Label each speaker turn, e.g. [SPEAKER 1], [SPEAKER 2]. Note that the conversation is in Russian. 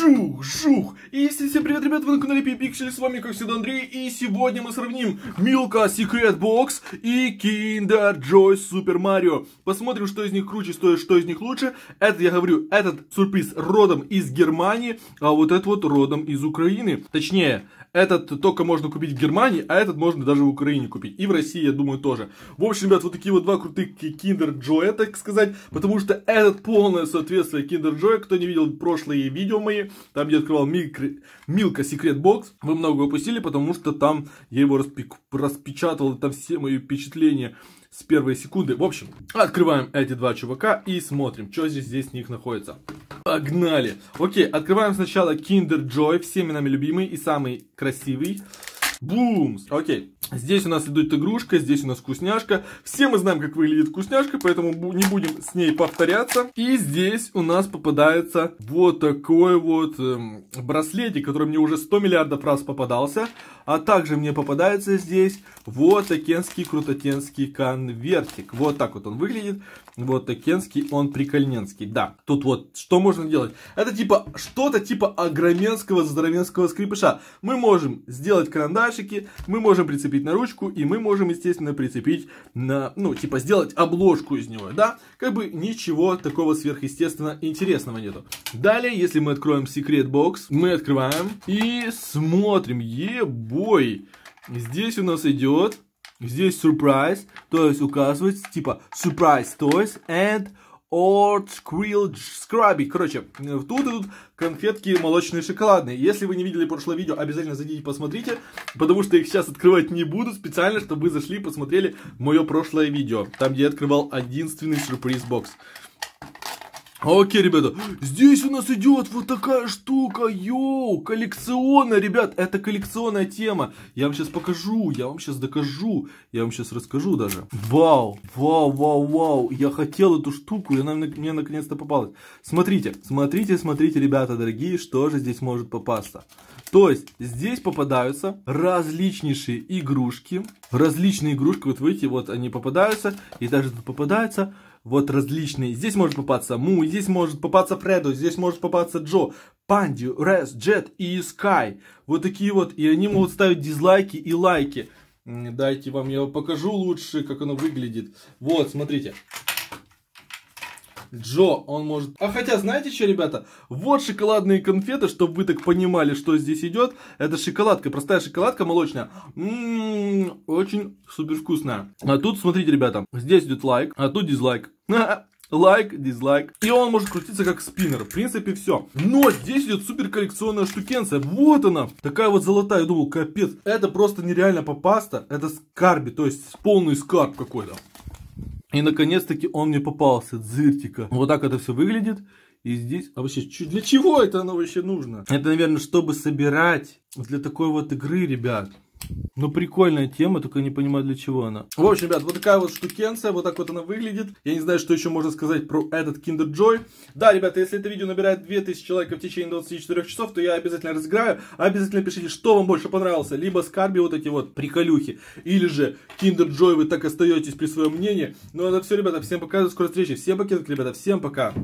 [SPEAKER 1] Жух, жух! И всем привет, ребята, вы на канале Пиксель, с вами, как всегда, Андрей, и сегодня мы сравним Милка Секрет Бокс и Kinder Joy Супер Марио. Посмотрим, что из них круче, стоит, что из них лучше. Это, я говорю, этот сюрприз родом из Германии, а вот этот вот родом из Украины. Точнее, этот только можно купить в Германии, а этот можно даже в Украине купить. И в России, я думаю, тоже. В общем, ребят, вот такие вот два крутых Kinder Joy, так сказать, потому что этот полное соответствие Kinder Joy, кто не видел прошлые видео мои, там, где открывал Милк... Милка Секрет Бокс, вы много упустили, потому что там я его распик... распечатал, там все мои впечатления с первой секунды. В общем, открываем эти два чувака и смотрим, что здесь, здесь них находится. Погнали! Окей, открываем сначала Kinder Joy, всеми нами любимый и самый красивый. Бумс. Окей. Здесь у нас идут игрушка, здесь у нас вкусняшка. Все мы знаем, как выглядит вкусняшка, поэтому не будем с ней повторяться. И здесь у нас попадается вот такой вот эм, браслетик, который мне уже 100 миллиардов раз попадался. А также мне попадается здесь вот такенский крутотенский конвертик. Вот так вот он выглядит. Вот такенский, он прикольненский. Да, тут вот что можно делать? Это типа что-то типа огроменского здоровенского скрипыша. Мы можем сделать карандаш, карандашики, мы можем прицепить на ручку, и мы можем, естественно, прицепить на, ну, типа, сделать обложку из него, да? Как бы ничего такого сверхъестественно интересного нету. Далее, если мы откроем секрет бокс, мы открываем и смотрим, ебой, здесь у нас идет, здесь сюрприз, то есть указывается, типа, surprise toys and от Skrill Scrubby. Короче, тут идут конфетки молочные шоколадные. Если вы не видели прошлое видео, обязательно зайдите посмотрите, потому что их сейчас открывать не буду специально, чтобы вы зашли и посмотрели мое прошлое видео, там, где я открывал единственный сюрприз-бокс. Окей, ребята, здесь у нас идет вот такая штука, йоу, коллекционная, ребят, это коллекционная тема. Я вам сейчас покажу, я вам сейчас докажу, я вам сейчас расскажу даже. Вау, вау, вау, вау, я хотел эту штуку, и она мне наконец-то попалась. Смотрите, смотрите, смотрите, ребята, дорогие, что же здесь может попасться. То есть, здесь попадаются различнейшие игрушки, различные игрушки, вот видите, вот они попадаются, и даже тут попадается вот различные. Здесь может попасться Му, здесь может попасться Фредо, здесь может попасться Джо, Панди, Рес, Джет и Скай. Вот такие вот, и они могут ставить дизлайки и лайки. Дайте вам я покажу лучше, как оно выглядит. Вот, смотрите. Джо, он может... А хотя, знаете что, ребята? Вот шоколадные конфеты, чтобы вы так понимали, что здесь идет. Это шоколадка, простая шоколадка молочная. Ммм, очень супер вкусная. А тут, смотрите, ребята, здесь идет лайк, а тут дизлайк. Лайк, дизлайк. И он может крутиться как спиннер. В принципе, все. Но здесь идет супер коллекционная штукенция. Вот она. Такая вот золотая. Я думал, капец. Это просто нереально попаста. Это скарби. То есть полный скарб какой-то. И наконец-таки он мне попался, дзыртика. Вот так это все выглядит. И здесь... А вообще, для чего это оно вообще нужно? Это, наверное, чтобы собирать для такой вот игры, ребят. Ну, прикольная тема, только не понимаю, для чего она. В общем, ребят, вот такая вот штукенция, вот так вот она выглядит. Я не знаю, что еще можно сказать про этот Kinder Joy. Да, ребята, если это видео набирает 2000 человек в течение 24 часов, то я обязательно разыграю. Обязательно пишите, что вам больше понравился. Либо Скарби вот эти вот приколюхи, или же Kinder Joy, вы так остаетесь при своем мнении. Ну это а все, ребята, всем пока, до скорой встречи. Всем пакеток, ребята, всем пока.